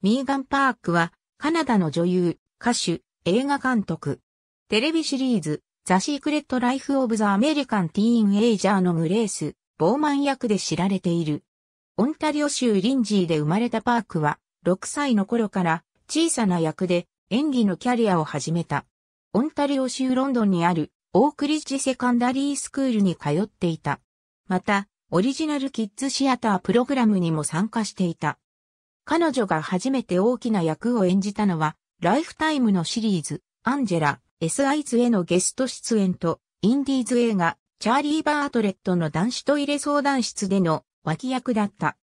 ミーガン・パークは、カナダの女優、歌手、映画監督。テレビシリーズ、ザ・シークレット・ライフ・オブ・ザ・アメリカン・ティーン・エイジャーのグレース、ボーマン役で知られている。オンタリオ州リンジーで生まれたパークは、6歳の頃から小さな役で演技のキャリアを始めた。オンタリオ州ロンドンにあるオークリッジセカンダリースクールに通っていた。また、オリジナルキッズシアタープログラムにも参加していた。彼女が初めて大きな役を演じたのは、ライフタイムのシリーズ、アンジェラ、s イズへのゲスト出演と、インディーズ映画、チャーリー・バートレットの男子トイレ相談室での脇役だった。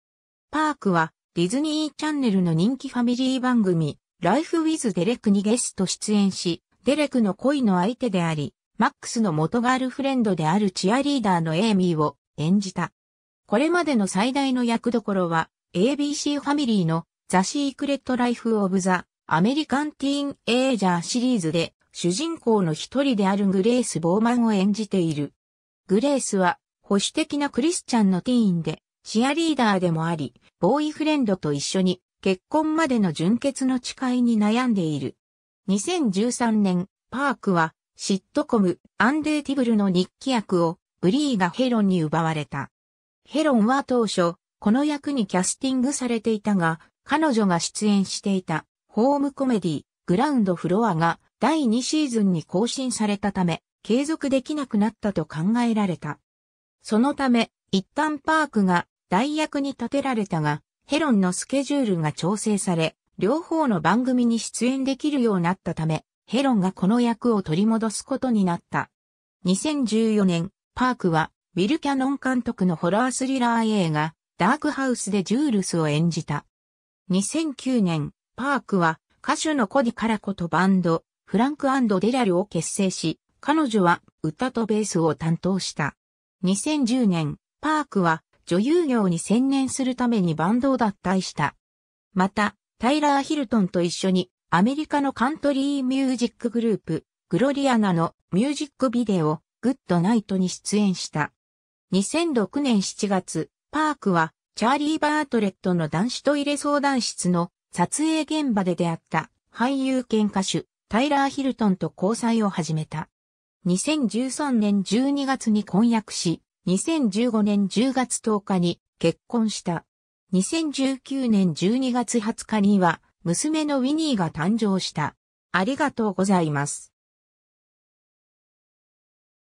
パークは、ディズニーチャンネルの人気ファミリー番組、ライフ・ウィズ・デレクにゲスト出演し、デレクの恋の相手であり、マックスの元ガールフレンドであるチアリーダーのエイミーを演じた。これまでの最大の役どころは、ABC ファミリーのザ・シークレット・ライフ・オブ・ザ・アメリカン・ティーン・エイジャーシリーズで主人公の一人であるグレース・ボーマンを演じている。グレースは保守的なクリスチャンのティーンでチアリーダーでもあり、ボーイフレンドと一緒に結婚までの純潔の誓いに悩んでいる。2013年、パークはシットコム、アンデーティブルの日記役をブリーがヘロンに奪われた。ヘロンは当初、この役にキャスティングされていたが、彼女が出演していたホームコメディグラウンドフロアが第2シーズンに更新されたため、継続できなくなったと考えられた。そのため、一旦パークが代役に立てられたが、ヘロンのスケジュールが調整され、両方の番組に出演できるようになったため、ヘロンがこの役を取り戻すことになった。2014年、パークは、ウィル・キャノン監督のホラースリラー映画、ダークハウスでジュールスを演じた。2009年、パークは歌手のコディ・カラコとバンド、フランクデラルを結成し、彼女は歌とベースを担当した。2010年、パークは女優業に専念するためにバンドを脱退した。また、タイラー・ヒルトンと一緒にアメリカのカントリーミュージックグループ、グロリアナのミュージックビデオ、グッドナイトに出演した。2006年7月、パークは、チャーリー・バートレットの男子トイレ相談室の撮影現場で出会った俳優兼歌手、タイラー・ヒルトンと交際を始めた。2013年12月に婚約し、2015年10月10日に結婚した。2019年12月20日には、娘のウィニーが誕生した。ありがとうございます。